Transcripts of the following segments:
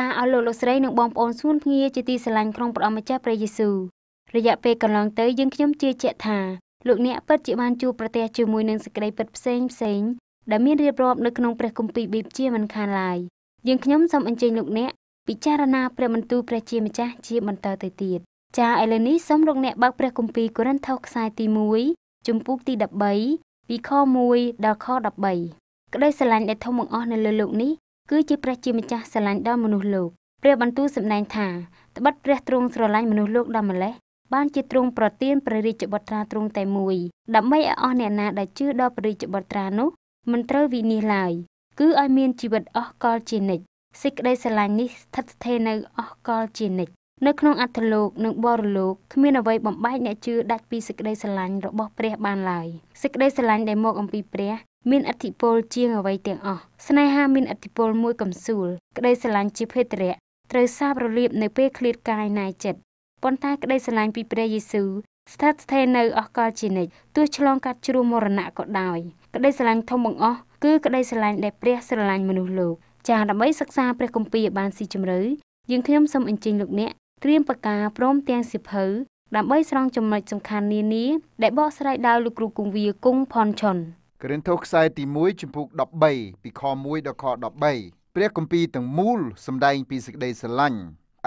ចាឲ្យលោកលោកស្រីនិងបងប្អូនស្មួនភ្ងាជាទីស្រឡាញ់ក្នុងព្រះអម្ចាស់ព្រះយេស៊ូវរយៈពេលកន្លងទៅយើងខ្ញុំជឿជាក់ថាលោកអ្នកពិតជាបានជួបប្រទះជាមួយនឹងសេចក្តីពិតផ្សេងផ្សេងដែលមានរៀបរាប់នៅក្នុងព្រះគម្ពីរបិបជាមិនខានឡើយយើងខ្ញុំសូមអញ្ជើញលោកអ្នកពិចារណាព្រះបន្ទូលព្រះជាម្ចាស់ជាបន្តទៅទៀតចាឥឡូវនេះសូមលោកអ្នកបើកព្រះគម្ពីរកូរិនថូសខ្សែទី1ជំពូកទី13ពីខ1ដល់ខ13ក្តីស្រឡាញ់ដែលធំបង្អស់នៅលើលោកនេះគឺជាព្រះជាម្ចាស់ស្រឡាញ់ដល់មនុស្សលោកព្រះបន្ទូលសម្ដែងថាត្បិតព្រះទ្រង់ស្រឡាញ់មនុស្សលោកដល់ម្លេះបានជាទ្រង់ប្រទានព្រះរាជបុត្រាទ្រង់តែមួយដើម្បីឲ្យអស់អ្នកណាដែលជឿដល់ព្រះរាជបុត្រានោះមិនត្រូវវិនិច្ឆ័យឡើយគឺឲ្យមានជីវិតអស់កលជានិច្ចសេចក្តីស្រឡាញ់នេះស្ថិតស្ថេរនៅអស់កលជានិច្ចនៅក្នុងអត្ថលោកនិងបរលោកគ្មានអ្វីបំបែកអ្នកជឿដាច់ពីសេចក្តីស្រឡាញ់របស់ព្រះ បានឡើយសេចក្តីស្រឡាញ់ដែលមកអំពីព្រះមានអធិពលជាងអ្វីទាំងអស់ស្នេហាមានអធិពលមួយកំសួលក្តីស្រឡាញ់ជាភេទរៈត្រូវសាបរលាបនៅពេលឃ្លាតកាយណាយចិត្តប៉ុន្តែក្តីស្រឡាញ់ពីព្រះយេស៊ូវស្ថិតស្ថេរនៅអស់កលជានិច្ចទោះឆ្លងកាត់ជ្រោះមរណៈក៏ដោយក្តីស្រឡាញ់ធំបង្អស់គឺក្តីស្រឡាញ់ដែលព្រះស្រឡាញ់មនុស្សលោកចា៎ដើម្បីសិក្សាព្រះគម្ពីរបានស៊ីជម្រៅយើងខ្ញុំសូមអញ្ជើញលោកអ្នកត្រៀមប្រការព្រមទាំងសិភៅដើម្បីស្រង់ចំណុចសំខាន់នានាដែលបកស្រាយដោយលោកគ្រូគង្វាគង់ផនឆុនរិនថូសខ្សែទី1ចំពុក13ពីខ1ដល់ខ13ព្រះគម្ពីរទាំងមូលសម្ដែង ពីសេចក្តីស្រឡាញ់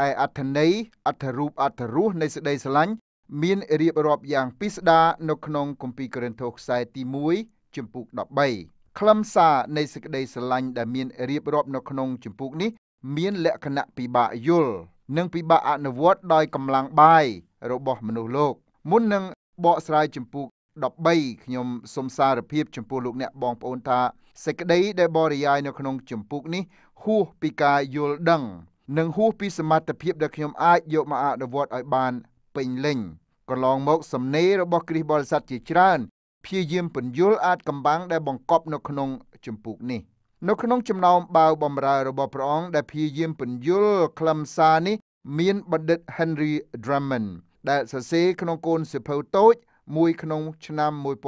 ឯអត្ថន័យអត្ថរូបអត្ថរសនៃសេចក្តីស្រឡាញ់មានរៀបរាប់យ៉ាងពិស្ដារនៅក្នុងគម្ពីរកូរិនថូសខ្សែទី1ចំពុក13ខ្លឹមសារនៃសេចក្តីស្រឡាញ់ដែលមានរៀបរាប់នៅក្នុងចំពុកនេះមាន លក្ខណៈពិបាកយល់និងពិបាកអនុវត្តដោយកម្លាំងបាយរបស់មនុស្សលោកមុននឹងបកស្រាយចំពុក13ខ្ញុំសូមសារភាពចំពោះលោកអ្នកបងប្អូនថាសេចក្តីដែល បរិយាយនៅ ក្នុងចម្ពោះនេះហួសពីការយល់ដឹង និងហួសពី សមត្ថភាពដែលខ្ញុំអាចយកមកអនុវត្តឲ្យបានពេញលេញកន្លងមកសំណេររបស់គ្រិស្តបរិស័ទជាច្រើនព្យាយាមពន្យល់អាចកំបាំងដែលបង្កប់នៅក្នុងចម្ពោះនេះ នៅក្នុងចំណោមបាវបំរើរបស់ព្រះអង្គដែលព្យាយាមពន្យល់ខ្លឹមសារនេះមានបណ្ឌិត Henry Drummond ដែលសរសេរក្នុងកូនសិភៅតូចមួយក្នុងឆ្នាំ1884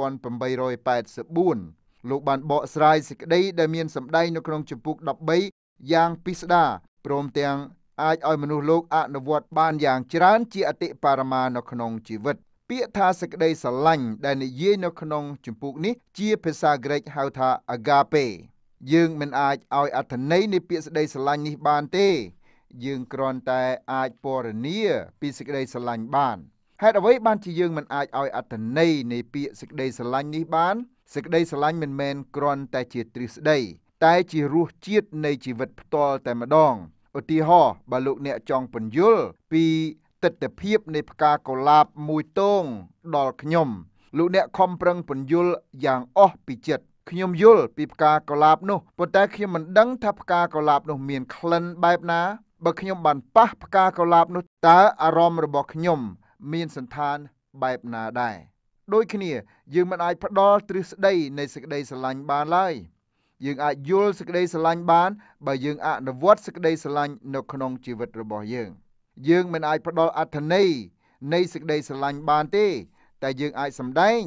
លោកបានបកស្រាយសេចក្តីដែលមានសម្ដែងនៅក្នុងជំពូក13យ៉ាងពិស្ដារព្រមទាំងអាចឲ្យមនុស្សលោកអនុវត្តបានយ៉ាងច្រើនជាអតិបរមានៅក្នុងជីវិតពាក្យថាសេចក្តីស្រឡាញ់ដែលនិយាយនៅក្នុងជំពូកនេះជាភាសាក្រិកហៅថា agape យើងមិនអាចឲ្យអត្ថន័យនៃពាក្យសេចក្តីស្រឡាញ់នេះបានទេ យើងគ្រាន់តែអាចពណ៌នាពីសេចក្តីស្រឡាញ់បានហេតុអ្វីបានជាយើងមិនអាចឲ្យអត្ថន័យនៃពាក្យសេចក្តីស្រឡាញ់នេះបានសេចក្តីស្រឡាញ់មិនមែនគ្រាន់តែជាទ្រឹស្ដីតែជារសជាតិនៃជីវិតផ្ទាល់តែម្ដងឧទាហរណ៍បើលោកអ្នកចង់ពន្យល់ពីទស្សនវិជ្ជានៃផ្កាកុលាបមួយទងដល់ខ្ញុំលោកអ្នកខំប្រឹងពន្យល់យ៉ាងអស់ពីចិត្តខ្ញុំយល់ពីផ្កាកុលាបនោះប៉ុន្តែខ្ញុំមិនដឹងថាផ្កាកុលាបនោះមានក្លិនបែបណាបើខ្ញុំបានប៉ះផ្កាកុលាបនោះតើអារម្មណ៍របស់ខ្ញុំមានសន្តានបែបណាដែរដូចគ្នាយើងមិនអាច ផ្ដល់ទ្រឹស្ដី នៃសេចក្តីស្រឡាញ់បានឡើយយើងអាចយល់សេចក្តីស្រឡាញ់បាន បើយើងអនុវត្តសេចក្តីស្រឡាញ់នៅក្នុងជីវិតរបស់យើង យើងមិនអាចផ្ដល់អត្ថន័យនៃសេចក្តីស្រឡាញ់បានទេ តែយើងអាចសម្ដែង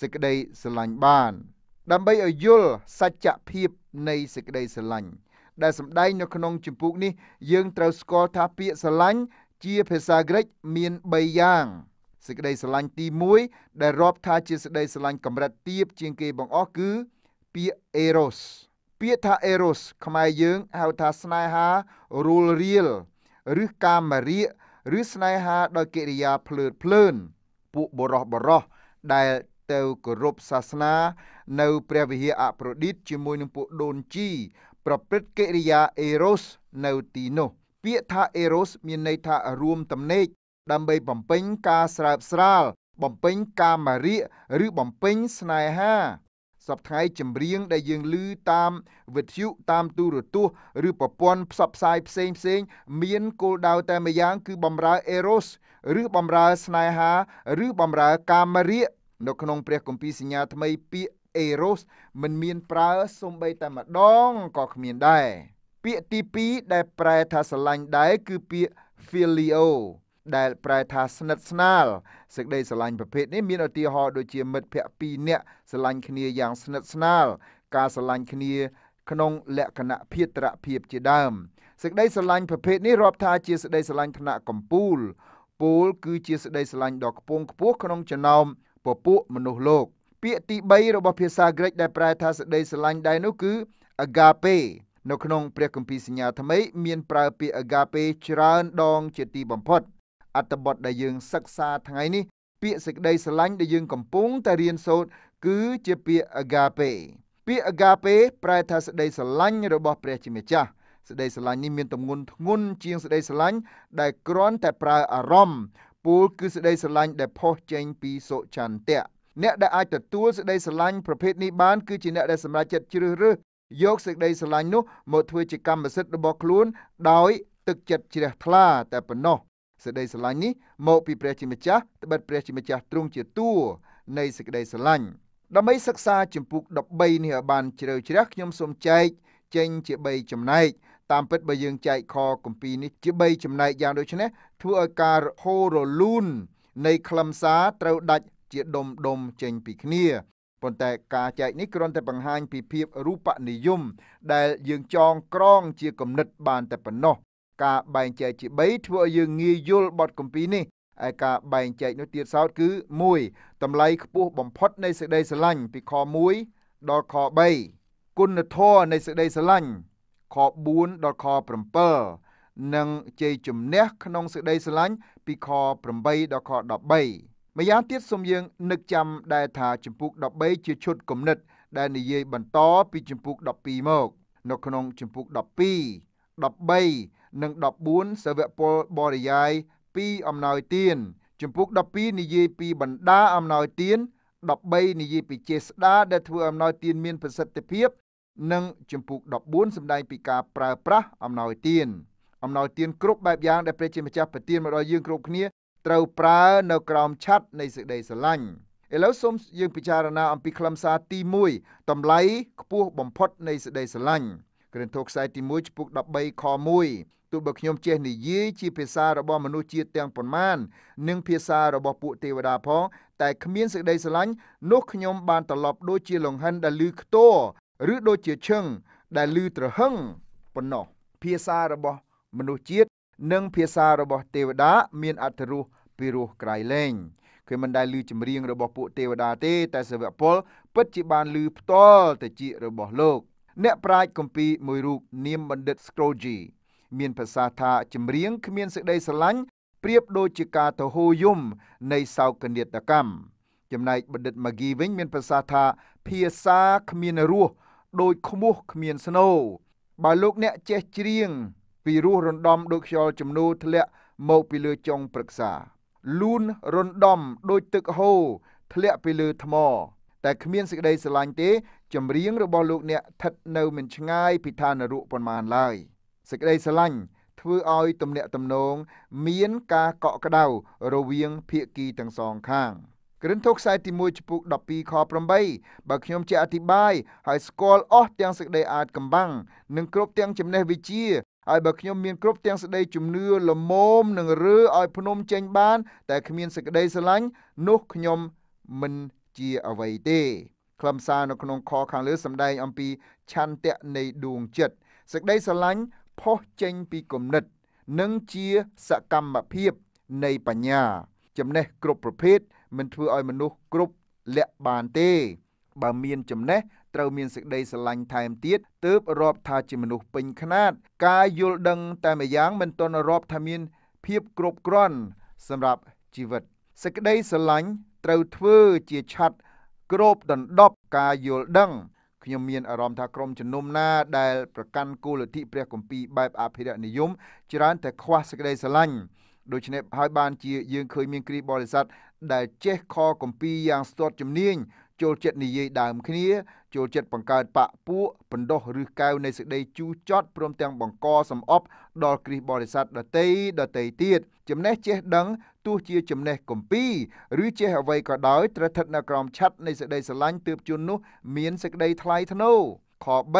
សេចក្តីស្រឡាញ់បាន ដើម្បីឲ្យយល់សច្ចភាពនៃសេចក្តីស្រឡាញ់ដែលសម្ដែងនៅក្នុងចម្ពោះនេះយើងត្រូវស្គាល់ថាពាក្យស្រឡាញ់ជាភាសាក្រិកមាន3យ៉ាងសេចក្តីស្រឡាញ់ទី1ដែលរាប់ថាជាសេចក្តីស្រឡាញ់កម្រិតទាបជាងគេបង្អស់គឺពាក្យ eros ពាក្យថា eros ខ្មែរយើងហៅថាស្នេហារូលរៀលឬកាមរិយឬស្នេហា ដោយកិរិយាភ្លើតភ្លើន ពួកបរោះបរោះដែលទៅគោរពសាសនា នៅ ព្រះវិហារអប្រឌិតជាមួយនឹងពួកដូនជីប្រព្រឹត្តកិរិយា eros នៅទីនោះពាក្យថា eros មានន័យថារួមទំនេកដើម្បីបំពេញការស្រើបស្រាលបំពេញកាមរិយឬបំពេញស្នេហាសប្ថ្ងៃចម្រៀង ដែលយើងឮតាមវិទ្យុតាមទូរទស្សន៍ឬប្រព័ន្ធផ្សព្វផ្សាយផ្សេងផ្សេងមានគោលដៅតែម្យ៉ាង គឺបំរើ eros ឬបំរើស្នេហា ឬបំរើកាមរិយនៅក្នុង ព្រះគម្ពីរសញ្ញាថ្មីពាក្យ eros មិនមានប្រើសូម្បីតែម្ដងក៏គ្មានដែរពាក្យទី2ដែលប្រែថាស្រឡាញ់ដែរគឺពាក្យ filio ដែលប្រែថាស្និទ្ធស្នាលសេចក្តីស្រឡាញ់ប្រភេទនេះមានឧទាហរណ៍ដូចជាមិត្តភក្តិពីរនាក់ស្រឡាញ់គ្នាយ៉ាងស្និទ្ធស្នាលការស្រឡាញ់គ្នាក្នុងលក្ខណៈភេទរភាពជាដើមសេចក្តីស្រឡាញ់ប្រភេទនេះរាប់ថាជាសេចក្តីស្រឡាញ់ថ្នាក់កំពូល ពូល គឺជាសេចក្តីស្រឡាញ់ដ៏ខ្ពង់ខ្ពស់ក្នុងចំណោមពពួកមនុស្សលោក ពាក្យទី3របស់ភាសាក្រិក ដែលប្រែថាសេចក្តីស្រឡាញ់ដែរនោះគឺ agape នៅក្នុងព្រះគម្ពីរសញ្ញាថ្មី មានប្រើពាក្យអាហ្គាពេច្រើនដងជាទីបំផុតអត្ថបទដែលយើងសិក្សាថ្ងៃនេះពាក្យសេចក្តីស្រឡាញ់ដែលយើងកំពុងតែរៀនសូត្រគឺជាពាក្យអាហ្គាពេពាក្យអាហ្គាពេប្រែថាសេចក្តីស្រឡាញ់របស់ព្រះជាម្ចាស់សេចក្តីស្រឡាញ់នេះមានទម្ងន់ធ្ងន់ជាងសេចក្តីស្រឡាញ់ដែលគ្រាន់តែប្រើអារម្មណ៍ពូលគឺសេចក្តីស្រឡាញ់ដែលផុសចេញពីសុចន្ទៈអ្នកដែលអាចទទួលសេចក្តីស្រឡាញ់ប្រភេទនេះបានគឺជាអ្នកដែលសម្រេចចិត្តជ្រើសរើសយកសេចក្តីស្រឡាញ់នោះមកធ្វើជាកម្មសិទ្ធិរបស់ខ្លួនដោយទឹកចិត្តជ្រះថ្លា តែប៉ុណ្ណោះសេចក្តីស្រឡាញ់នេះមកពីព្រះជាម្ចាស់ត្បិតព្រះជាម្ចាស់ទ្រង់ជាតួនៃសេចក្តីស្រឡាញ់ដើម្បីសិក្សាជំពូក13នេះឲ្យបានជ្រៅជ្រះខ្ញុំសូមចែកចេញជា3ចំណែកតាមពិតបើយើងចែកខគម្ពីរនេះ ជា3ចំណែកយ៉ាងដូចនេះធ្វើឲ្យការហូររលូន នៃខ្លឹមសារត្រូវដាច់ជាដុំដុំចេញពីគ្នាប៉ុន្តែការចែកនេះគ្រាន់តែបង្ហាញពីភាពរូបនិយមដែលយើងចងក្រងជាគំនិតបានតែប៉ុណ្ណោះការបែងចែកជា3ធ្វើឲ្យយើងងាយយល់បទគម្ពីរនេះឯការបែងចែកនោះទៀតសោតគឺ1តម្លៃខ្ពស់បំផុតនៃសេចក្តីស្រឡាញ់ពីខ1ដល់ខ3គុណធម៌នៃសេចក្តីស្រឡាញ់ខ4ដល់ខ7និងជ័យជំនះក្នុងសេចក្តីស្រឡាញ់ពីខ8ដល់ខ13ម្យ៉ាងទៀតសូមយើងនឹកចាំដែរថាចម្ពោះ13ជាឈុតគំនិត ដែលនិយាយបន្តពីចម្ពោះ12មកនៅក្នុងចម្ពោះ12 13និង14សាវកពលបរិយាយពីអំណោយទានចម្ពោះ12និយាយពីបណ្ដាអំណោយទាន13និយាយពីចេស្តាដែលធ្វើអំណោយទានមានប្រសិទ្ធភាព និងចម្ពោះ14សម្ដែងពីការប្រើប្រាស់អំណោយទានអំណោយទានគ្រប់បែបយ៉ាងដែលព្រះជាម្ចាស់ប្រទានមកដល់យើងគ្រប់គ្នាត្រូវប្រើនៅក្រោមឆ័ត្រនៃសេចក្តីស្រឡាញ់ឥឡូវសូមយើងពិចារណាអំពីខ្លឹមសារទី1តម្លៃខ្ពស់បំផុតនៃសេចក្តីស្រឡាញ់ក្រិនទោខ្សែទី1ចំពុក13ខ1ទោះបើខ្ញុំចេះនិយាយជាភាសារបស់មនុស្សជាតិទាំងប៉ុន្មាននិងភាសារបស់ពួកទេវតាផង តែគ្មានសេចក្តីស្រឡាញ់នោះខ្ញុំបានត្រឡប់ដូចជាលង្ហិនដែលឮខ្ទរឬដូចជាឈឹងដែលឮត្រហឹងប៉ុណ្ណោះភាសារបស់ មនុស្សជាតិនិងភាសារបស់ទេវតា មានអត្ថរសពីរោះក្រៃលែងគេមិនដែលឮចម្រៀងរបស់ពួកទេវតាទេ តែសាវកពលពិតជាបានឮផ្ទាល់ទៅជារបស់លោក អ្នក ប្រាជ្ញគម្ពីរមួយរូបនាមបណ្ឌិត Scrooge មានប្រសាសន៍ថា ចម្រៀង គ្មានសេចក្តីស្រឡាញ់ប្រៀបដូចជាការទៅហូយំនៃសោកនាដកម្មចំណែកបណ្ឌិត Magi វិញមានប្រសាសន៍ថាភាសាគ្មានរស ដោយខ្មោះគ្មានស្នូបើលោកអ្នកចេះច្រៀងពីរោះរំដំដូចខ្យល់ជំនោរធ្លាក់មកពីលើចុងព្រឹក្សាលូនរនដំដូចទឹកហូរធ្លាក់ពីលើថ្មតែគ្មានសេចក្តីស្រឡាញ់ទេចម្រៀង របស់លោកអ្នកស្ថិតនៅមិនឆ្ងាយពីឋាននរកប៉ុន្មានឡើយសេចក្តីស្រឡាញ់ធ្វើឲ្យទំនាក់ទំនងមានការកក់ក្ដៅរវាងភាគីទាំងសងខាង ក្រិនថូខ្សែទី1ចំពុក12ខ8បើខ្ញុំជាអធិបាយហើយស្គាល់អស់ទាំងសេចក្តីអាចកំបាំងនិងគ្រប់ទាំងចំណេះវិជ្ជាហើយបើខ្ញុំមានគ្រប់ទាំងសេចក្តីជំនឿលមមនឹងរើឲ្យភ្នំចេញបាន តែគ្មានសេចក្តីស្រឡាញ់នោះខ្ញុំមិនជាអ្វីទេខ្លឹមសារនៅក្នុងខខាងលើសម្ដែងអំពីឆន្ទៈនៃដួងចិត្តសេចក្តីស្រឡាញ់ផុសចេញពីគំនិត និងជាសកម្មភាពនៃបញ្ញា ចំណេះគ្រប់ប្រភេទមិនធ្វើឲ្យមនុស្សគ្រប់លក្ខបានទេ បើមានចំណេះត្រូវមានសេចក្តីស្រឡាញ់ថែមទៀតទើបរាប់ថាជាមនុស្សពេញខ្នាតការយល់ដឹង តែម្យ៉ាង មិនទាន់រាប់ថាមានភាពគ្រប់គ្រាន់សម្រាប់ជីវិតសេចក្តីស្រឡាញ់ត្រូវធ្វើជាឆាត់គ្របដណ្ដប់ការយល់ដឹងខ្ញុំមានអារម្មណ៍ថាក្រុមជំនុំណា ដែលប្រកាន់គោលលទ្ធិព្រះគម្ពីរបែបអភិរក្សនិយម ច្រើនតែខ្វះសេចក្តីស្រឡាញ់ដូច្នេះហើយបានជាយើងឃើញមានគ្រីបរិស័ទដែលចេះខគម្ពីរយ៉ាងស្ទាត់ជំនាញចូលចិត្តនិយាយដើមគ្នាចូលចិត្តបង្កើតបាក់ពួកបណ្ដោះឬកែវនៃសេចក្តីជូរចត់ព្រមទាំងបង្កសម្អប់ដល់គ្រិស្តបរិស័ទដតីដតីទៀតចំណេះចេះដឹងទោះជាចំណេះគម្ពីរឬចេះអ្វីក៏ដោយត្រូវស្ថិតនៅក្រោមឆ័ត្រនៃសេចក្តីស្រឡាញ់ទើបជននោះមានសេចក្តីថ្លៃថ្នូរខ3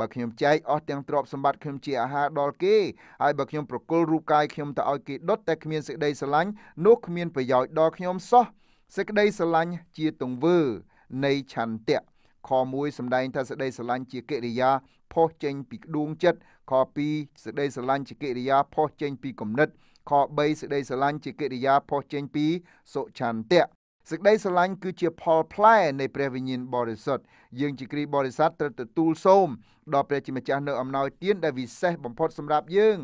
បើខ្ញុំចែកអស់ទាំងទ្រព្យសម្បត្តិខ្ញុំជាអាហារដល់គេហើយបើខ្ញុំប្រគល់រូបកាយខ្ញុំទៅឲ្យគេដុតតែគ្មានសេចក្តីស្រឡាញ់នោះគ្មានប្រយោជន៍ដល់ខ្ញុំសោះសេចក្តីស្រឡាញ់ជាទង្វើនៃឆន្ទៈខ1សម្ដែងថាសេចក្តីស្រឡាញ់ជាកិរិយាផុសចេញពីដួងចិត្តខ2សេចក្តីស្រឡាញ់ជាកិរិយាផុសចេញពីគំនិតខ3សេចក្តីស្រឡាញ់ជាកិរិយាផុសចេញពីសុឆន្ទៈសេចក្តីស្រឡាញ់គឺជាផលផ្លែ នៃព្រះវិញ្ញាណបរិសុទ្ធយើងជាគ្រីស្ទបរិស័ទត្រូវទទួលសូមដល់ព្រះជាម្ចាស់នៅអំណោយទានដែលវិសេសបំផុតសម្រាប់យើង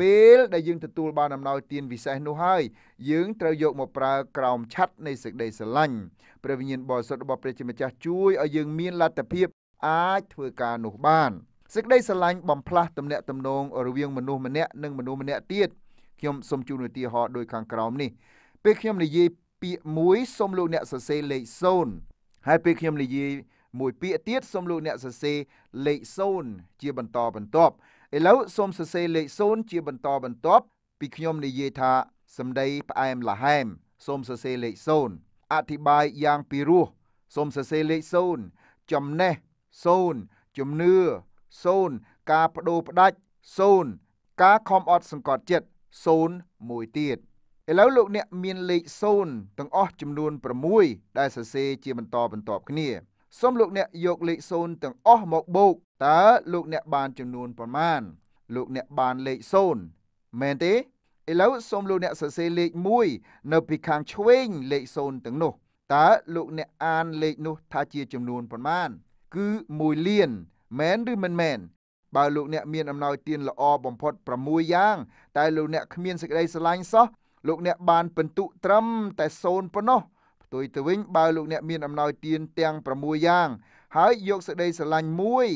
ពេលដែលយើងទទួលបានអំណោយទានពិសេសនោះហើយយើងត្រូវយកមកប្រើក្រោមឆ័ត្រនៃសេចក្តីស្រឡាញ់ព្រះវិញ្ញាណបរិសុទ្ធរបស់ព្រះជាម្ចាស់ជួយឲ្យយើងមានលទ្ធភាពអាចធ្វើការនោះបានសេចក្តីស្រឡាញ់បំផ្លាស់ទំនាក់ទំនងរវាងមនុស្សម្នាក់និងមនុស្សម្នាក់ទៀតខ្ញុំសូមជូនឧទាហរណ៍ដូចខាងក្រោមនេះពេលខ្ញុំនិយាយពាក្យមួយសូមលោកអ្នកសរសេរលេខ0ហើយពេលខ្ញុំនិយាយមួយពាក្យទៀតសូមលោកអ្នកសរសេរលេខ0ជាបន្តបន្ទាប់ឥឡូវសូមសរសេរលេខ0ជាបន្តបន្ទាប់ពីខ្ញុំនិយាយថាសម្ដីផ្អែមល្ហែមសូមសរសេរលេខ0អធិប្បាយយ៉ាងពីរោះសូមសរសេរលេខ0ចំណេះ0ជំនឿ0ការបដូរផ្ដាច់0ការខំអត់សង្កត់ចិត្ត0មួយទៀតឥឡូវលោកអ្នកមានលេខ0ទាំងអស់ចំនួន6ដែលសរសេរជាបន្តបន្ទាប់គ្នាសូមលោកអ្នកយកលេខ0ទាំងអស់មកបូកតើលោកអ្នកបានចំនួនប៉ុន្មានលោកអ្នកបានលេខ0មែនទេឥឡូវសូមលោកអ្នកសរសេរលេខ1នៅពីខាងឆ្វេងលេខ0ទាំងនោះតើលោកអ្នកអានលេខនោះថាជាចំនួនប៉ុន្មានគឺ1លានមែនឬមិនមែនបើលោកអ្នកមានអំណោយទានល្អបំផុត6យ៉ាងតែលោកអ្នកគ្មានសេចក្តីស្រឡាញ់សោះលោកអ្នកបានពិន្ទុត្រឹមតែ0ប៉ុណ្ណោះផ្ទុយទៅវិញបើលោកអ្នកមានអំណោយទានទាំង6យ៉ាង ហើយយកសេចក្តីស្រឡាញ់មួយ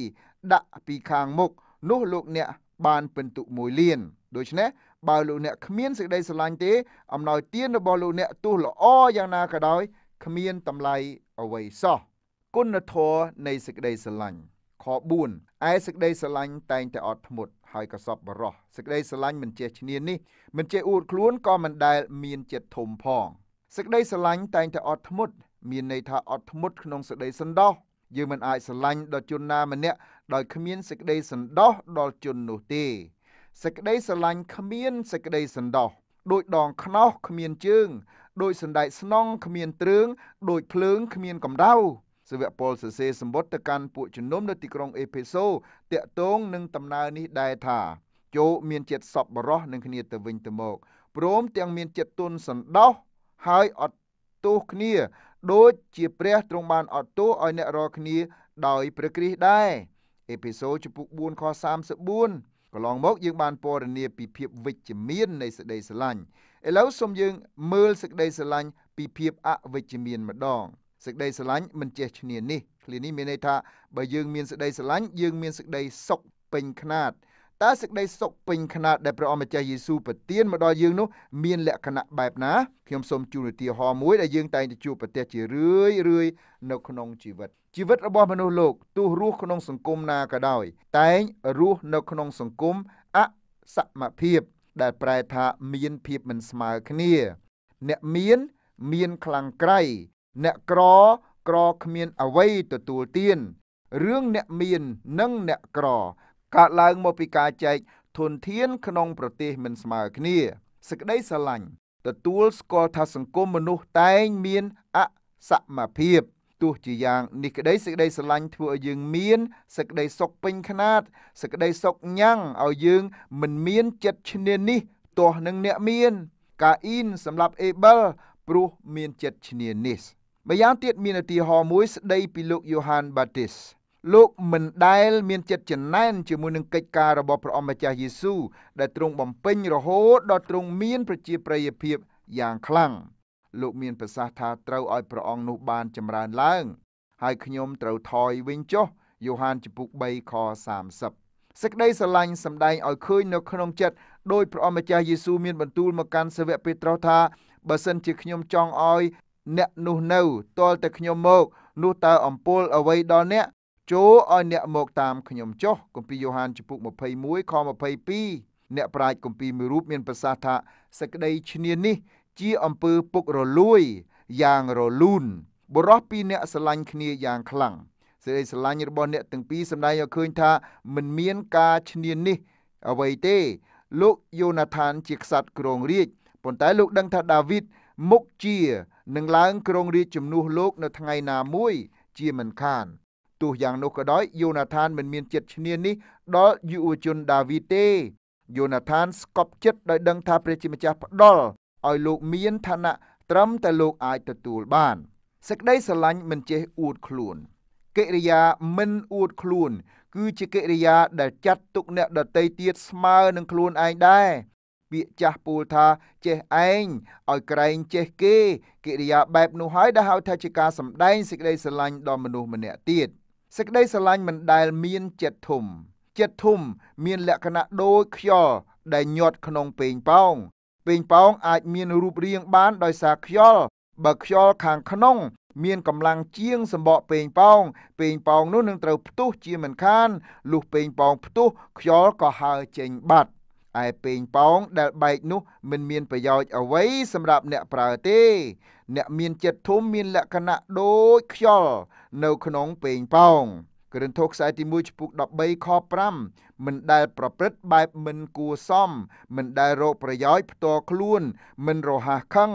ដាក់ពីខាងមុខនោះលោកអ្នកបានពិន្ទុ1លានដូច្នេះបើលោកអ្នកគ្មានសេចក្តីស្រឡាញ់ទេអំណោយទានរបស់លោកអ្នកទោះល្អយ៉ាងណាក៏ដោយគ្មានតម្លៃអ្វីសោះគុណធម៌នៃសេចក្តីស្រឡាញ់ខ4ឯសេចក្តីស្រឡាញ់តែងតែអត់ធ្មត់ហើយក៏សពបរោះសេចក្តីស្រឡាញ់មិនចេះឈ្នាននេះមិនចេះអួតខ្លួនក៏មិនដែលមានចិត្តធំផងសេចក្តីស្រឡាញ់តែងតែអត់ធ្មត់មានន័យថាអត់ធ្មត់ក្នុងសេចក្តីសន្តោសយើងមិនអាចស្រឡាញ់ដល់ជនណាម្នាក់ដោយគ្មានសេចក្តីសន្តោសដល់ជននោះទេសេចក្តីស្រឡាញ់គ្មានសេចក្តីសន្តោសដោយដងខ្នោសគ្មានជើងដោយសណ្ដែកស្នងគ្មានទ្រើងដោយភ្លើងគ្មានកម្ដៅសាវកពលសរសេរសម្បត្តិទៅកាន់ពួកជំនុំនៅទីក្រុងអេភេសូតាក់ទងនឹងដំណើរនេះដែរថាជោមានចិត្តសប្បុរសនឹងគ្នាទៅវិញទៅមកព្រមទាំងមានចិត្តទន់សន្តោសហើយអត់ទោសគ្នា ដូចជា ព្រះទ្រង់បានអត់ទោសឲ្យអ្នករាល់គ្នា ដោយព្រះគ្រីស្ទដែរអេពីសូតចំពុក4ខ34កន្លងមកយើងបានពណ៌នាពីភាពវិជ្ជមាននៃសេចក្តីស្រឡាញ់ឥឡូវសូមយើងមើលសេចក្តីស្រឡាញ់ពីភាពអវិជ្ជមានម្ដងសេចក្តីស្រឡាញ់មិនចេះឈ្នានេះឃ្លានេះមានន័យថាបើយើងមានសេចក្តីស្រឡាញ់យើងមានសេចក្តីសុខពេញខ្នាតតើសេចក្តីសុខពេញខ្នាតដែលព្រះអម្ចាស់យេស៊ូវប្រទានមកដល់យើងនោះមានលក្ខណៈបែបណាខ្ញុំសូមជូនឧទាហរណ៍មួយដែលយើងតែងតែជួបប្រទះជារឿយរឿយនៅក្នុងជីវិតជីវិតរបស់មនុស្សលោកទោះរស់ក្នុង សង្គមណាក៏ដោយតែងរស់នៅក្នុងសង្គមអសមភាពដែលប្រែថាមានភាពមិនស្មើគ្នា អ្នកមានមានខ្លាំងក្រៃអ្នកក្រក្រគ្មានអ្វីទទួលទានរឿងអ្នកមាននិងអ្នកក្រកើតឡើងមកពីការចែកធនធានក្នុង ប្រទេសមិនស្មើគ្នាសេចក្តីស្រឡាញ់ទទួលស្គាល់ថាសង្គមមនុស្សតែងមានអសមភាពទោះជាយ៉ាងនេះក្តីសេចក្តីស្រឡាញ់ធ្វើឲ្យយើងមានសេចក្តីសុខពេញខ្នាតសេចក្តីសុខញ៉ាំងឲ្យយើង មិនមានចិត្តឈ្នានីសទាស់នឹងអ្នកមាន កាអ៊ីនសម្រាប់អេបល ព្រោះមានចិត្តឈ្នានីសម្យ៉ាងទៀតមានឧទាហរណ៍មួយស្ដីពីលោកយ៉ូហានបាទីសលោកមិនដែលមាន ចិត្តចំណែនជាមួយនឹងកិច្ចការរបស់ព្រះអង្គម្ចាស់យេស៊ូដែល ទ្រង់បំពេញរហូតដល់ទ្រង់មាន ប្រជាប្រិយភាពយ៉ាងខ្លាំងលោក មានប្រសាសន៍ថាត្រូវឲ្យព្រះអង្គនោះបានចម្រើនឡើង ហើយខ្ញុំត្រូវថយវិញចុះយ៉ូហានចំពុក3ខ30សេចក្តីស្រឡាញ់សម្ដែងឲ្យឃើញនៅក្នុងចិត្តដោយព្រះអង្គម្ចាស់យេស៊ូមានបន្ទូលមកកាន់សាវកពេត្រុសថាបើសិនជាខ្ញុំចង់ឲ្យ អ្នកនោះនៅទាល់តែខ្ញុំមកនោះតើអំពូលអ្វីដល់អ្នកចូលឲ្យអ្នកមកតាមខ្ញុំចុះគម្ពីរយ៉ូហានចំពុក21ខ22អ្នកប្រាជ្ញគម្ពីរមួយរូបមានប្រសាសន៍ថាសក្តីឈ្នានេះជាអំពើពុករលួយយ៉ាងរលូនបរោះពីរអ្នកស្រឡាញ់គ្នាយ៉ាងខ្លាំងសេចក្តីស្រឡាញ់របស់អ្នកទាំងពីរសម្ដែងឲ្យឃើញថាមិនមានការឈ្នានេះអ្វីទេលោកយូណាថានជាក្សត្រគ្រងរាជប៉ុន្តែលោកដឹងថាដាវីតមុខជានឹងឡើងគ្រងរាជជំនួសលោកនៅថ្ងៃណាមួយ ជាមិនខាន។ទោះយ៉ាងនោះក៏ដោយយូណាថានមិនមានចិត្តឈ្នានេះដល់យុវជនដាវីទេយូណាថានស្កប់ចិត្តដោយដឹងថាព្រះជាម្ចាស់ផ្ដល់ឲ្យលោកមានឋានៈត្រឹមតែលោកអាចទទួលបានសេចក្តីស្រឡាញ់មិនចេះអួតខ្លួនកិរិយាមិនអួតខ្លួន គឺជាកិរិយាដែលចាត់ទុកអ្នកដតីទៀតស្មើនឹងខ្លួនឯងដែរពាក្យចាស់ពូលថាចេះឯងឲ្យក្រែងចេះគេកិរិយាបែបនោះហើយដែលហៅថាជាការសម្ដែងសេចក្តីស្រឡាញ់ដល់មនុស្សម្នាក់ទៀត។សេចក្តីស្រឡាញ់មិនដែលមានចិត្តធំចិត្តធំមានលក្ខណៈដូចខ្យល់ដែលញាត់ក្នុងពែងប៉ោងពែងប៉ោងអាចមានរូបរាងបានដោយសារខ្យល់បើខ្យល់ខាងក្នុង មានកម្លាំងជាងសម្បកពេងប៉ោងពេងប៉ោងនោះនឹងត្រូវផ្ទុះជាមិនខានលុះពេងប៉ោងផ្ទុះខ្យល់ក៏ហើរចេញបាត់ឯពេងប៉ោងដែលបែកនោះ មិនមានប្រយោជន៍អ្វី សម្រាប់អ្នកប្រើទេអ្នកមានចិត្តធំមានលក្ខណៈដូចខ្យល់នៅក្នុងពែងប៉ោងក្រិនថូខ្សែទី1ចំពុក13ខ5មិនដែលប្រព្រឹត្តបែបមិនគួរសមមិនដែលរកប្រយោជន៍ផ្ទាល់ខ្លួន មិនរហ័សខឹង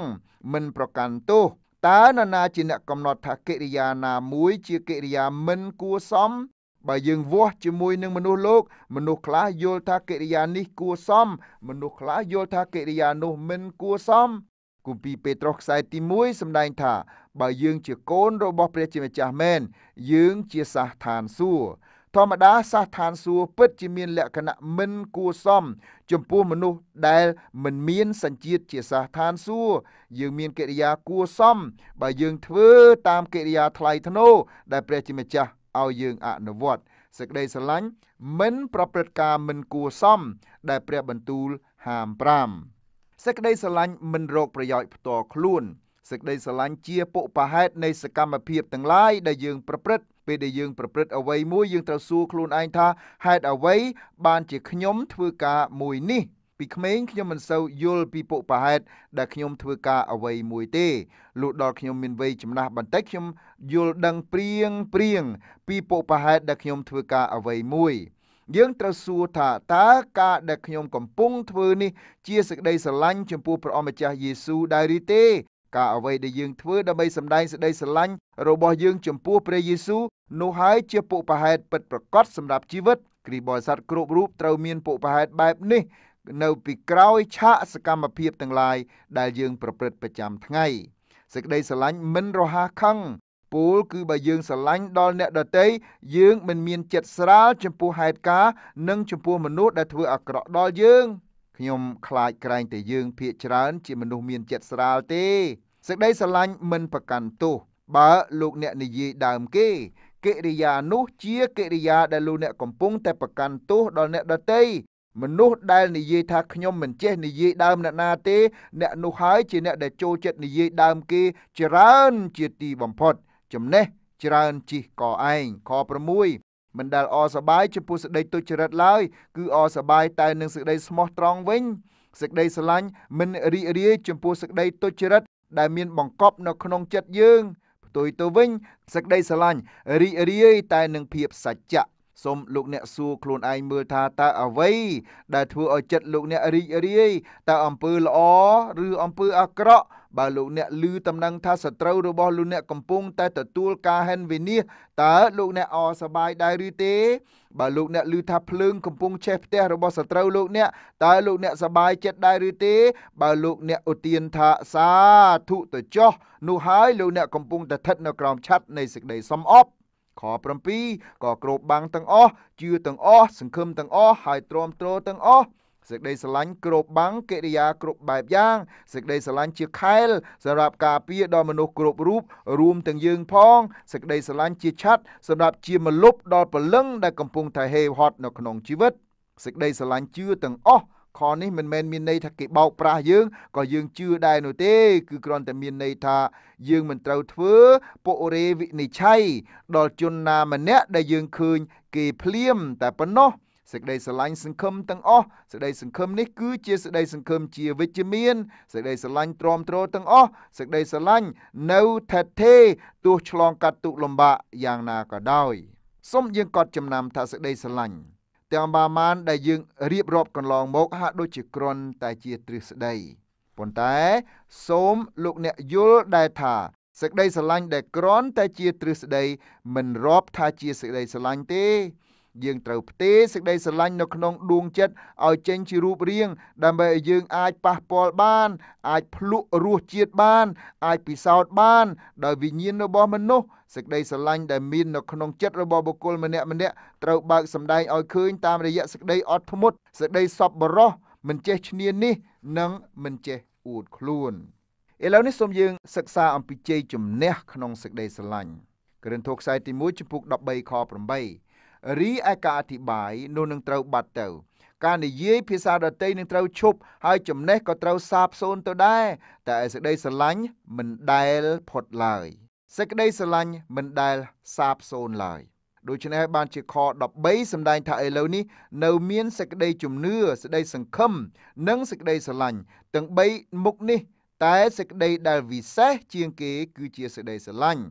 មិនប្រកាន់ទោសតើនរណាជាអ្នកកំណត់ថាកិរិយាណាមួយជាកិរិយាមិនគួរសមបើយើងវាស់ជាមួយនឹងមនុស្សលោក មនុស្សខ្លះយល់ថាកិរិយានេះគួរសមមនុស្សខ្លះយល់ថាកិរិយានោះមិនគួរសមគម្ពីរពេត្រុសខ្សែទី1សម្ដែងថាបើយើងជាកូនរបស់ ព្រះជាម្ចាស់មែនយើងជាសះឋានសួគ៌ធម្មតាសះឋានសួគ៌ពិតជាមានលក្ខណៈមិនគួរសមចំពោះមនុស្សដែលមិនមានសញ្ជាតិជាសះឋានសួគ៌យើងមានកិរិយាគួរសមបើយើងធ្វើតាមកិរិយាថ្លៃថ្នូរដែល ព្រះជាម្ចាស់ឲ្យយើងអនុវត្តសេចក្តីស្រឡាញ់មិន ប្រព្រឹត្តការមិនគួរសមដែលព្រះបន្ទូលហាម5សេចក្តីស្រឡាញ់មិនរកប្រយោជន៍ផ្ទាល់ខ្លួនសេចក្តីស្រឡាញ់ជាពុបហេតុនៃសកម្មភាពទាំងឡាយដែលយើងប្រព្រឹត្តពេលដែលយើងប្រព្រឹត្តអ្វីមួយយើងត្រូវសួរខ្លួនឯងថាហេតុអ្វីបានជាខ្ញុំធ្វើការមួយនេះពីក្មេងខ្ញុំមិនសូវយល់ពីពុបហេតុដែលខ្ញុំធ្វើការអ្វីមួយទេលុះដល់ខ្ញុំមានវ័យចំណាស់បន្តិចខ្ញុំយល់ដឹងព្រៀងព្រៀងពីពុបហេតុដែលខ្ញុំធ្វើការអ្វីមួយយើងត្រូវសួរថាតើការដែលខ្ញុំកំពុងធ្វើនេះ ជាសេចក្តីស្រឡាញ់ចំពោះព្រះអម្ចាស់យេស៊ូវដែរឬទេ ការអ្វីដែលយើងធ្វើដើម្បីសម្ដែងសេចក្តីស្រឡាញ់របស់យើងចំពោះព្រះយេស៊ូវនោះហើយជាពុពហេតុពិតប្រាកដសម្រាប់ជីវិតគ្រីស្ទបរិស័ទគ្រប់រូបត្រូវមានពុពហេតុបែបនេះនៅពីក្រោយឆាកសកម្មភាពទាំងឡាយដែលយើងប្រព្រឹត្តប្រចាំថ្ងៃសេចក្តីស្រឡាញ់មិនរហ័សខឹងពូលគឺបើយើងស្រឡាញ់ដល់អ្នកដទៃយើងមិនមានចិត្តស្រាលចំពោះហេតុការណ៍និងចំពោះមនុស្សដែលធ្វើអាក្រក់ដល់យើងខ្ញុំខ្លាចក្រែងតែយើងភ័យច្រើនជាមនុស្សមានចិត្តស្រាលទេសេចក្តីស្រឡាញ់មិនប្រកាន់ទោសបើលោកអ្នកនិយាយដើមគេកិរិយានោះជាកិរិយាដែលលោកអ្នកកំពុងតែប្រកាន់ទោសដល់អ្នកដទៃមនុស្សដែលនិយាយថាខ្ញុំមិនចេះនិយាយដើមអ្នកណាទេ អ្នកនោះហើយជាអ្នកដែលចូលចិត្តនិយាយដើមគេច្រើនជាទីបំផុតចំណេះច្រើនជីកកឯងខ6មិនដែលអសបាយចំពោះសេចក្តីទុច្ចរិតឡើយ គឺអសបាយតែនឹងសេចក្តីស្មោះត្រង់វិញសេចក្តីស្រឡាញ់មិនរីករាយចំពោះសេចក្តីទុច្ចរិតដែលមានបង្កប់ នៅក្នុងចិត្តយើងផ្ទុយទៅវិញសេចក្តីស្រឡាញ់រីករាយ តែនឹងភាពសច្ចៈសូមលោកអ្នកសួរខ្លួនឯងមើលថាតើអ្វីដែលធ្វើឲ្យចិត្តលោកអ្នករីករាយតើអំពើល្អឬអំពើអាក្រក់បើលោកអ្នកឮតំណែងថាសត្រូវរបស់លោកអ្នកកំពុងតែទទួលការហិនវិនិច្ឆ័យតើលោកអ្នកអសប្បាយដែរឬទេ បើលោកអ្នកឮថាភ្លើងកំពុងឆេះផ្ទះរបស់សត្រូវលោកអ្នកតើលោកអ្នកសប្បាយចិត្តដែរឬទេបើលោកអ្នកឧទានថាសាធុទៅចោះនោះហើយលោកអ្នកកំពុងតែស្ថិតនៅក្រោមឆ័ត្រនៃសេចក្តីសំអប់ខ7ក៏គ្របបាំងទាំងអស់ជឿទាំងអស់សង្ឃឹមទាំងអស់ហើយទ្រាំទ្រទាំងអស់សេចក្តីស្រឡាញ់គ្រប់បាំងកិរិយាគ្រប់បែបយ៉ាងសេចក្តីស្រឡាញ់ជាខែលសម្រាប់ការពារដល់មនុស្សគ្រប់រូបរួមទាំងយើង ផងសេចក្តីស្រឡាញ់ជាឆាត់សម្រាប់ជាមលុបដល់ព្រលឹងដែលកំពុងតែហេវហត់នៅក្នុងជីវិតសេចក្តីស្រឡាញ់ជឿទាំងអស់ខនេះមិនមែនមានន័យថាគេបោកប្រាស់យើងក៏យើងជឿដែរនោះទេ គឺគ្រាន់តែមានន័យថា យើងមិនត្រូវធ្វើពុរេវិនិច្ឆ័យដល់ជនណាម្នាក់ដែលយើងឃើញគេភ្លាមតែប៉ុណ្ណោះសេចក្តីស្រឡាញ់សង្ឃឹមទាំងអស់សេចក្តីសង្ឃឹមនេះ គឺជាសេចក្តីសង្ឃឹមជាវិជ្ជមានសេចក្តីស្រឡាញ់ទ្រាំទ្រទាំងអស់សេចក្តីស្រឡាញ់នៅថេថេទោះឆ្លងកាត់ទុកលំបាកយ៉ាងណាក៏ដោយសូមយើងកត់ចំណាំថាសេចក្តីស្រឡាញ់ទាំងបាមានដែលយើងរៀបរាប់កន្លងមកហាក់ដូចជាក្រន់តែជាទ្រឹស្ដីប៉ុន្តែ សូមលោកអ្នកយល់ដែរថាសេចក្តីស្រឡាញ់ដែលក្រន់តែជាទ្រឹស្ដី មិនរាប់ថាជាសេចក្តីស្រឡាញ់ទេយើងត្រូវផ្ទេរសេចក្តីស្រឡាញ់នៅក្នុងដួងចិត្តឲ្យចេញជារូបរាង ដើម្បីឲ្យយើង អាចប៉ះពាល់បាន អាចភ្លក់រសជាតិបានអាចពិសោធន៍បានដោយវិញ្ញាណរបស់មនុស្សសេចក្តីស្រឡាញ់ដែលមាននៅក្នុងចិត្តរបស់បុគ្គលម្នាក់ម្នាក់ត្រូវបើកសម្ដែងឲ្យឃើញ តាមរយៈសេចក្តីអត់ធ្មត់សេចក្តីសប្បុរសមិនចេះឈ្នានេះ និងមិនចេះអួតខ្លួនឥឡូវនេះសូមយើងសិក្សាអំពីជ័យជំនះក្នុងសេចក្តីស្រឡាញ់ក្រិនធូខ្សែទី1ចំពុក13ខ8រីឯការអធិប្បាយនោះនឹងត្រូវបាត់ទៅ ការនិយាយភាសាដទៃនឹងត្រូវឈប់ហើយចំណេះក៏ត្រូវសាបសូន្យទៅដែរតែសេចក្តីស្រឡាញ់មិនដែលផុតឡើយសេចក្តីស្រឡាញ់មិនដែលសាបសូន្យឡើយដូច្នេះបានជាខ13សម្ដែងថាឥឡូវនេះនៅ មានសេចក្តីជំនឿសេចក្តីសង្ឃឹមនិងសេចក្តីស្រឡាញ់ទាំង3មុខនេះ តែសេចក្តីដែលវិសេសជាងគេ គឺជាសេចក្តីស្រឡាញ់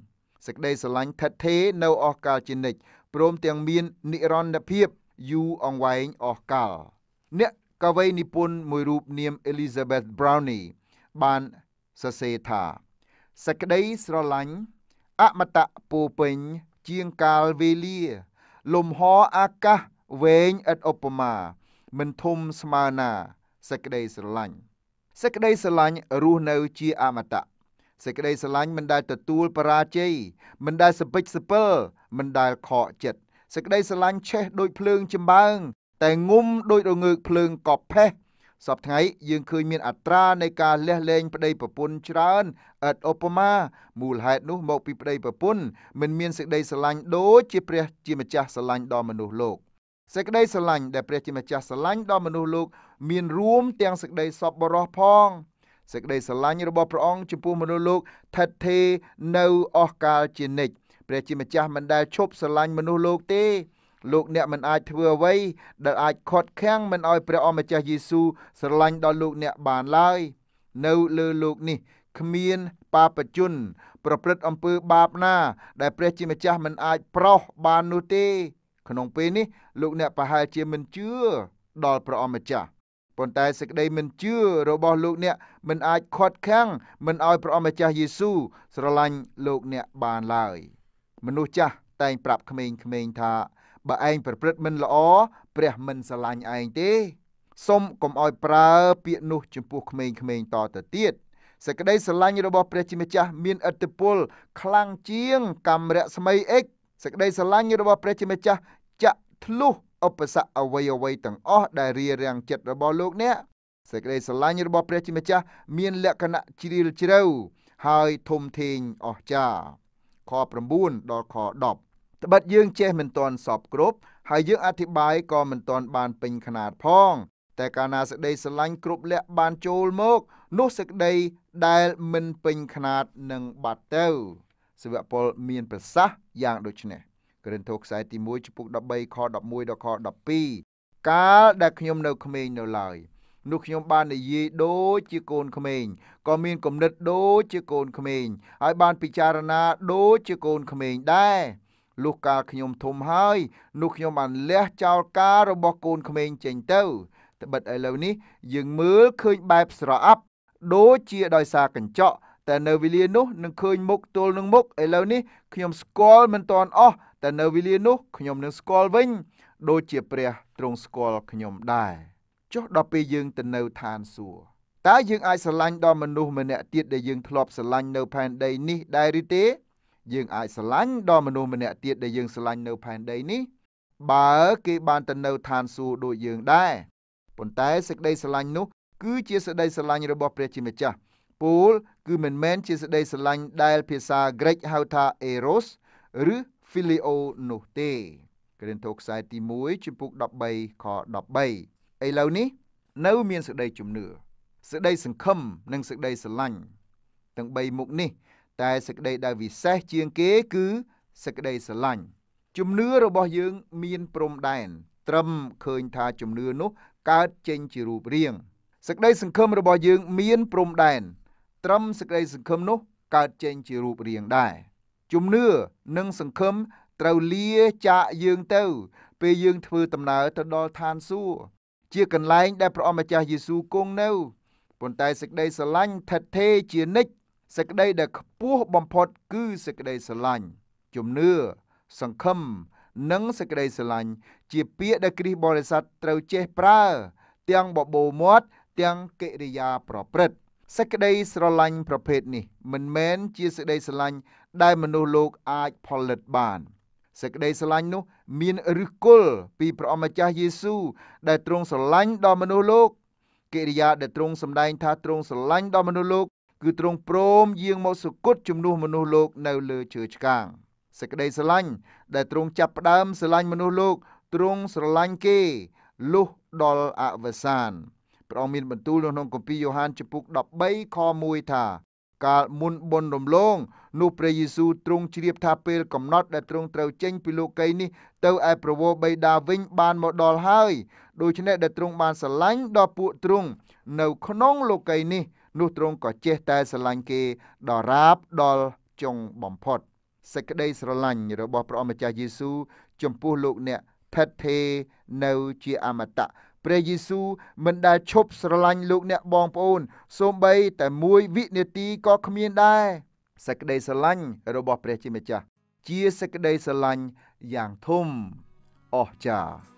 សេចក្តីស្រឡាញ់ថិតថេរនៅអស់កលជានិច្ចព្រមទាំងមាននិរន្តរភាពយូរអង្វែងអស់កាលអ្នកកវីនិពន្ធមួយរូបនាម Elizabeth Brownie បានសរសេរថា សក្តីស្រឡាញ់អមតៈពោពេញជាងកាលវេលា លំហអាកាសវែងឥតឧបមា មិនធំស្មើណា សក្តីស្រឡាញ់សក្តីស្រឡាញ់រស់នៅជាអមតៈសេចក្តីស្រឡាញ់មិនដែលទទួលបរាជ័យមិនដែលសពេចសពិលមិនដែលខកចិត្តសេចក្តីស្រឡាញ់ឆេះដូចភ្លើងចម្បាំងតែងុំដូចរងើកភ្លើងកប់ផេះសពថ្ងៃយើងឃើញមានអត្រានៃការលះលែងប្តីប្រពន្ធច្រើនឥតឧបមាមូលហេតុនោះមកពីប្តីប្រពន្ធមិនមានសេចក្តីស្រឡាញ់ដូចជាព្រះជាម្ចាស់ស្រឡាញ់ដល់មនុស្សលោកសេចក្តីស្រឡាញ់ដែលព្រះជាម្ចាស់ស្រឡាញ់ដល់មនុស្សលោកមានរួមទាំងសេចក្តីសប្បុរសផងសេចក្តីស្រឡាញ់របស់ព្រះអង្គចំពោះមនុស្សលោកស្ថិតស្ថេរនៅអស់កាលជានិច្ចព្រះជាម្ចាស់មិនដែលឈប់ស្រឡាញ់មនុស្សលោកទេលោកអ្នកមិនអាចធ្វើអ្វីដែលអាចខត់ខាំងមិនឲ្យព្រះអម្ចាស់យេស៊ូស្រឡាញ់ដល់លោកអ្នកបានឡើយនៅលើលោកនេះ គ្មានបាបជនប្រព្រឹត្តអំពើបាបណា ដែលព្រះជាម្ចាស់មិនអាចប្រោសបាននោះទេក្នុងពេលនេះ លោកអ្នកប្រហែលជាមិនជឿដល់ព្រះអម្ចាស់ប៉ុន្តែសេចក្តី មិនជឿរបស់លោកអ្នកមិនអាចខាត់ខាំងមិនឲ្យព្រះអម្ចាស់យេស៊ូវស្រឡាញ់លោកអ្នកបានឡើយ មនុស្សចាស់ តែងប្រាប់ក្មេងៗថាបើឯងប្រព្រឹត្តមិនល្អ ព្រះមិនស្រឡាញ់ឯងទេសូមកុំឲ្យប្រើពាក្យនោះចំពោះក្មេងៗតទៅទៀតសេចក្តីស្រឡាញ់របស់ព្រះជាម្ចាស់មានឥទ្ធិពល ខ្លាំងជាង កម្មរស្មីអិចសេចក្តីស្រឡាញ់របស់ព្រះជាម្ចាស់ចាក់ធ្លុះឧបសគ្គអ្វីអ្វីទាំងអស់ដែលរារាំងចិត្តរបស់លោកអ្នកសេចក្តីស្រឡាញ់របស់ព្រះជាម្ចាស់មានលក្ខណៈជ្រាលជ្រៅហើយធំធេងអស្ចារ្យខ9ដល់ខ10ត្បិតយើងចេះមិនទាន់សពគ្រប់ហើយយើងអធិប្បាយក៏មិនទាន់បានពេញຂະຫນាតផងតែកាលណាសេចក្តីស្រឡាញ់គ្រប់លក្ខបានចូលមកនោះសេចក្តីដែលមិនពេញຂະຫນាតនឹងបាត់ទៅសិវពលមានប្រសាសន៍យ៉ាងដូចនេះក្រិនទោសខ្សែទី1ចំពុក13ខ11ដល់ខ12កាលដែលខ្ញុំនៅក្មេងនៅឡើយនោះខ្ញុំបាននិយាយដូចជាកូនក្មេងក៏មានគំនិតដូចជាកូនក្មេងហើយបានពិចារណាដូចជាកូនក្មេងដែរលុះកាលខ្ញុំធំហើយ នោះខ្ញុំបាន លះចោលការរបស់កូនក្មេងចេញទៅត្បិតឥឡូវនេះយើងមើលឃើញបែបស្រអាប់ ដូចជាដោយសារកញ្ចក់តែនៅវេលានោះនឹងឃើញមុខទល់នឹងមុខឥឡូវនេះខ្ញុំស្គាល់មិនទាន់អស់តែនៅវេលានោះខ្ញុំនឹងស្គាល់វិញដូចជាព្រះទ្រង់ស្គាល់ខ្ញុំដែរចុះដល់ពេលយើងទៅនៅឋានសួគ៌តើយើងអាចស្រឡាញ់ដល់មនុស្សម្នាក់ទៀតដែលយើងធ្លាប់ស្រឡាញ់នៅផែនដីនេះដែរឬទេ យើងអាចស្រឡាញ់ដល់មនុស្សម្នាក់ទៀតដែលយើងស្រឡាញ់នៅផែនដីនេះ បើគេបានទៅនៅឋានសួគ៌ដូចយើងដែរប៉ុន្តែសេចក្តីស្រឡាញ់នោះគឺជាសេចក្តីស្រឡាញ់របស់ព្រះជាម្ចាស់ពូលគឺមិនមែនជាសេចក្តីស្រឡាញ់ដែលភាសាក្រិកហៅថា eros ឬ Filio នោះទេករិនថូខ្សែទី1ជំពូក13ខ13ឥឡូវនេះនៅមានសេចក្តីជំនឿសេចក្តីសង្ឃឹមនិងសេចក្តីស្រឡាញ់ទាំង3មុខនេះ តែសេចក្តីដែលពិសេសជាងគេគឺសេចក្តីស្រឡាញ់ជំនឿរបស់យើង មានព្រំដែនត្រឹមឃើញថាជំនឿនោះ កើតចេញជារូបរាងសេចក្តីសង្ឃឹមរបស់យើងមានព្រំដែនត្រឹមសេចក្តីសង្ឃឹមនោះកើតចេញជារូបរាងដែរជំនឿនិងសង្ឃឹមត្រូវលាចាកយើងទៅ ពេលយើងធ្វើដំណើរទៅដល់ឋានសួគ៌ជាកន្លែងដែលព្រះអម្ចាស់យេស៊ូវគង់នៅប៉ុន្តែសេចក្តីស្រឡាញ់ថិតថេរជានិច្ចសេចក្តីដែលខ្ពស់បំផុតគឺសេចក្តីស្រឡាញ់ជំនឿសង្ឃឹមនិងសេចក្តីស្រឡាញ់ជាពាក្យដែលគ្រីស្ទបរិស័ទត្រូវចេះប្រើ ទាំងបបោមាត់ទាំងកិរិយាប្រព្រឹត្តសេចក្តីស្រឡាញ់ប្រភេទនេះ មិនមែនជាសេចក្តីស្រឡាញ់ដែលមនុស្សលោកអាចផលិតបានសេចក្តីស្រឡាញ់នោះ មានឫសគល់ពីព្រះអម្ចាស់យេស៊ូដែល ទ្រង់ស្រឡាញ់ដល់មនុស្សលោកកិរិយាដែលទ្រង់សម្ដែងថាទ្រង់ស្រឡាញ់ដល់មនុស្សលោក គឺទ្រង់ព្រមយាងមកសុគតជំនួសមនុស្សលោក នៅលើជើងឆ្កាងសេចក្តីស្រឡាញ់ ដែលទ្រង់ចាប់ផ្ដើមស្រឡាញ់មនុស្សលោកទ្រង់ស្រឡាញ់គេលុះដល់អវសានព្រះអង្គមានបន្ទូលនៅក្នុងគម្ពីរយ៉ូហានចំពុក13ខ1ថាកាលមុនបុណ្យរំលងនោះព្រះយេស៊ូវទ្រង់ជ្រាបថាពេលកំណត់ដែលទ្រង់ត្រូវចេញពីលោកីនេះ ទៅឯប្រវោបិតាវិញបានមកដល់ហើយដូច្នេះដែលទ្រង់បានស្រឡាញ់ដល់ពួកទ្រង់នៅក្នុងលោកីនេះនោះទ្រង់ក៏ចេះតែស្រឡាញ់គេដល់រាបដល់ចុងបំផុតសេចក្តីស្រឡាញ់របស់ព្រះអម្ចាស់យេស៊ូវចំពោះលោកអ្នកឋិតថេរនៅជាអមតៈព្រះយេស៊ូវមិនដែលឈប់ស្រឡាញ់លោកអ្នកបងប្អូនសូម្បីតែមួយវិនាទីក៏គ្មានដែរសេចក្តីស្រឡាញ់របស់ព្រះជាម្ចាស់ជាសេចក្តីស្រឡាញ់យ៉ាងធំអស្ចារ្យ